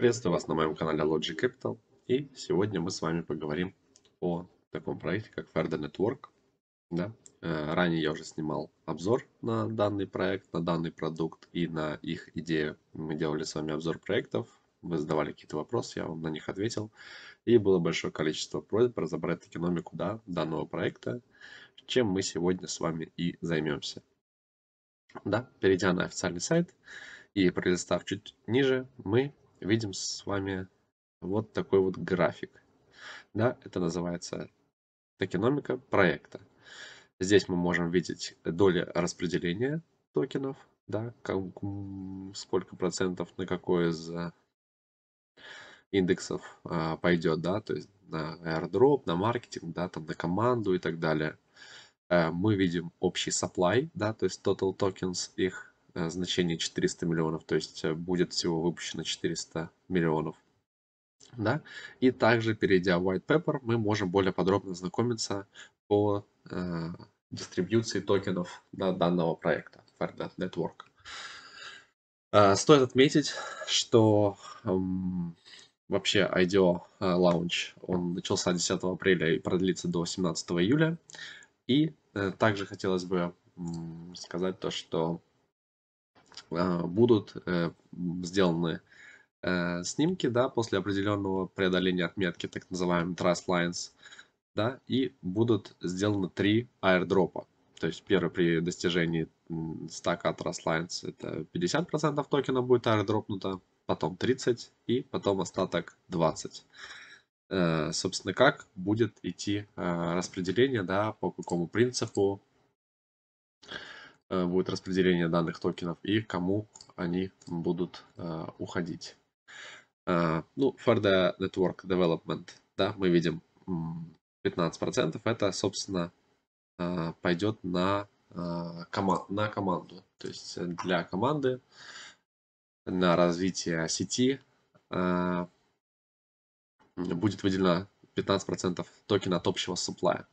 Приветствую вас на моем канале Logic Capital. И сегодня мы с вами поговорим о таком проекте, как Further Network. Да? Э, ранее я уже снимал обзор на данный проект, на данный продукт и на их идею. Мы делали с вами обзор проектов, вы задавали какие-то вопросы, я вам на них ответил. И было большое количество просьб разобрать экономику да, данного проекта, чем мы сегодня с вами и займемся. Да, перейдя на официальный сайт и пролистав чуть ниже, мы видим с вами вот такой вот график. Да, это называется токеномика проекта. Здесь мы можем видеть доли распределения токенов, да, как, сколько процентов на какой из э, индексов а, пойдет, да, то есть на airdrop, на маркетинг, да, там на команду и так далее. Э, мы видим общий supply, да, то есть total tokens их Э, значение 400 миллионов, то есть э, будет всего выпущено 400 миллионов. Да? И также, перейдя в White Paper, мы можем более подробно знакомиться по э, дистрибьюции токенов да, данного проекта Firenet Network. Э, стоит отметить, что эм, э, вообще IDO э, Launch он начался 10 апреля и продлится до 17 июля. И э, также хотелось бы э, сказать то, что а, будут э, сделаны э, снимки, да, после определенного преодоления отметки, так называемый Trust Lines, да, и будут сделаны три аирдропа. То есть первый при достижении 100 к Trust Lines это 50% токена будет аирдропнуто, потом 30 и потом остаток 20. Э, собственно, как будет идти распределение, да, по какому принципу, Э, будет распределение данных токенов и кому они будут э, уходить. Э, ну, for the network development, да, мы видим 15%, это, собственно, пойдет на, команд, на команду. То есть для команды, на развитие сети будет выделено 15% токена от общего supply.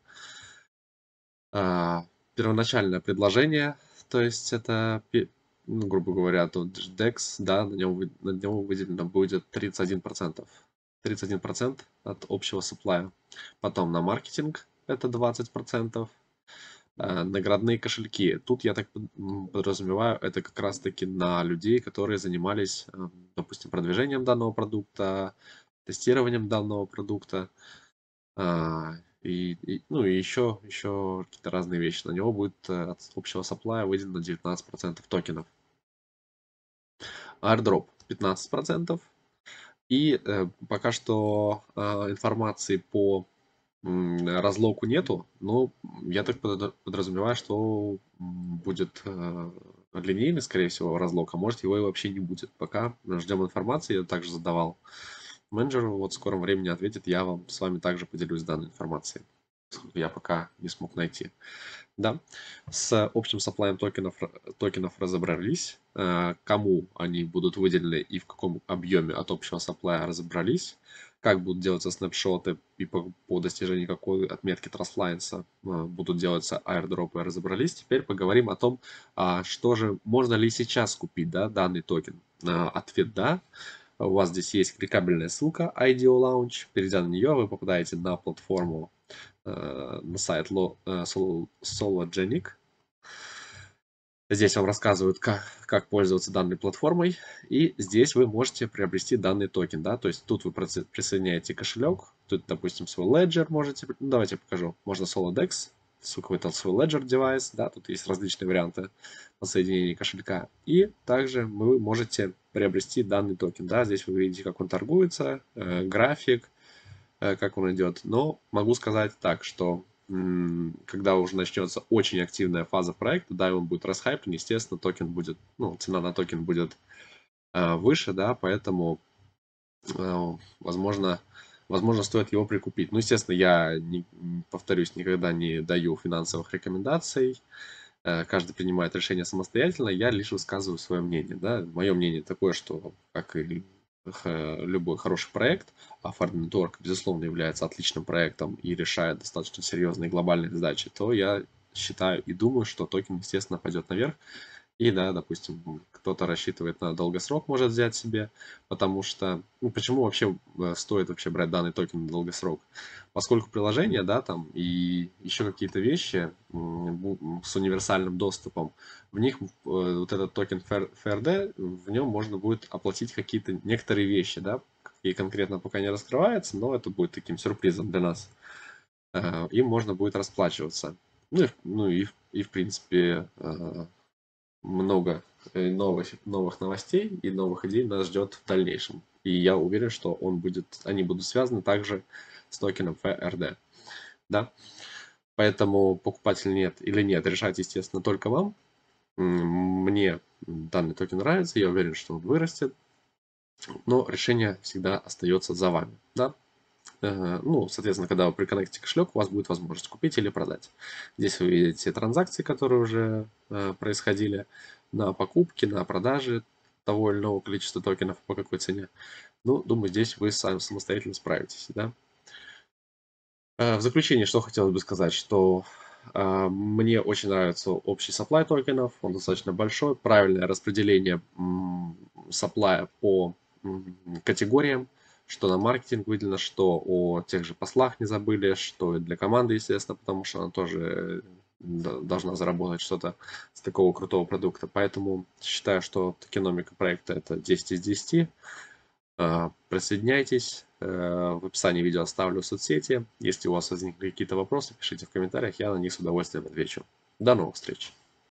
Первоначальное предложение то есть это, ну, грубо говоря, тут DEX, да, на нем, на него выделено будет 31%. 31% от общего supply. Потом на маркетинг это 20%. Э, наградные кошельки. Тут я так подразумеваю, это как раз-таки на людей, которые занимались, эм, допустим, продвижением данного продукта, тестированием данного продукта, э, и, и, ну и еще, еще какие-то разные вещи. На него будет э, от общего саплая выделено 19% токенов. Airdrop 15%. И э, пока что э, информации по э, разлоку нету, но я так подразумеваю, что будет э, линейный, скорее всего, разлог, а может его и вообще не будет. Пока ждем информации, я также задавал э, менеджеру. Вот в скором времени ответит. Я вам с вами также поделюсь данной информацией. Я пока не смог найти. Да, с общим сапплаем токенов, токенов разобрались. Э, кому они будут выделены и в каком объеме от общего сапплая разобрались. Как будут делаться снапшоты и по, по достижении какой отметки Траслайнса э, будут делаться аирдропы разобрались. Теперь поговорим о том, а, что же можно ли сейчас купить да, данный токен. Э, ответ да. У вас здесь есть кликабельная ссылка IDEO Launch. Перейдя на нее, вы попадаете на платформу, э, на сайт э, Sologenic. Здесь вам рассказывают, как, как пользоваться данной платформой. И здесь вы можете приобрести данный токен. Да? То есть тут вы присоединяете кошелек. Тут, допустим, свой Ledger можете... Ну, давайте я покажу. Можно Solodex какой-то свой Ledger девайс, да, тут есть различные варианты подсоединения кошелька. И также вы можете приобрести данный токен. Да, здесь вы видите, как он торгуется, э, график, э, как он идет. Но могу сказать так, что когда уже начнется очень активная фаза проекта, да, и он будет расхайплен, естественно, токен будет, ну, цена на токен будет э, выше, да, поэтому, э, возможно, возможно, стоит его прикупить. Ну, естественно, я, не, повторюсь, никогда не даю финансовых рекомендаций, э, Э, каждый принимает решение самостоятельно, я лишь высказываю свое мнение. Да? Мое мнение такое, что, как и любой хороший проект, а Фарбинторг, безусловно, является отличным проектом и решает достаточно серьезные глобальные задачи, то я считаю и думаю, что токен, естественно, пойдет наверх. И да, допустим, кто-то рассчитывает на долгосрок, может взять себе, потому что... Ну, почему вообще э, стоит вообще брать данный токен на долгосрок? Поскольку приложение, да, там, и еще какие-то вещи с универсальным доступом, в них э, вот этот токен FRD, в нем можно будет оплатить какие-то некоторые вещи, да, и конкретно пока не раскрывается, но это будет таким сюрпризом для нас. Э, им можно будет расплачиваться. Ну и, ну и, и в принципе, много э, новых, новых новостей и новых идей нас ждет в дальнейшем. И я уверен, что он будет, они будут связаны также с токеном FRD. Да? Поэтому покупатель нет или нет, решать, естественно, только вам. Мне данный токен нравится, я уверен, что он вырастет. Но решение всегда остается за вами. Да? Э, ну, соответственно, когда вы приконнектите кошелек, у вас будет возможность купить или продать. Здесь вы видите транзакции, которые уже э, происходили на покупке, на продаже того или иного количества токенов по какой цене. Ну, думаю, здесь вы сами самостоятельно справитесь, да. Э, в заключение, что хотелось бы сказать, что мне очень нравится общий supply токенов, он достаточно большой, правильное распределение supply по категориям, что на маркетинг выделено, что о тех же послах не забыли, что для команды, естественно, потому что она тоже э, должна заработать что-то с такого крутого продукта. Поэтому считаю, что токеномика проекта это 10 из 10. Э, присоединяйтесь. Э, в описании видео оставлю соцсети. Если у вас возникли какие-то вопросы, пишите в комментариях, я на них с удовольствием отвечу. До новых встреч!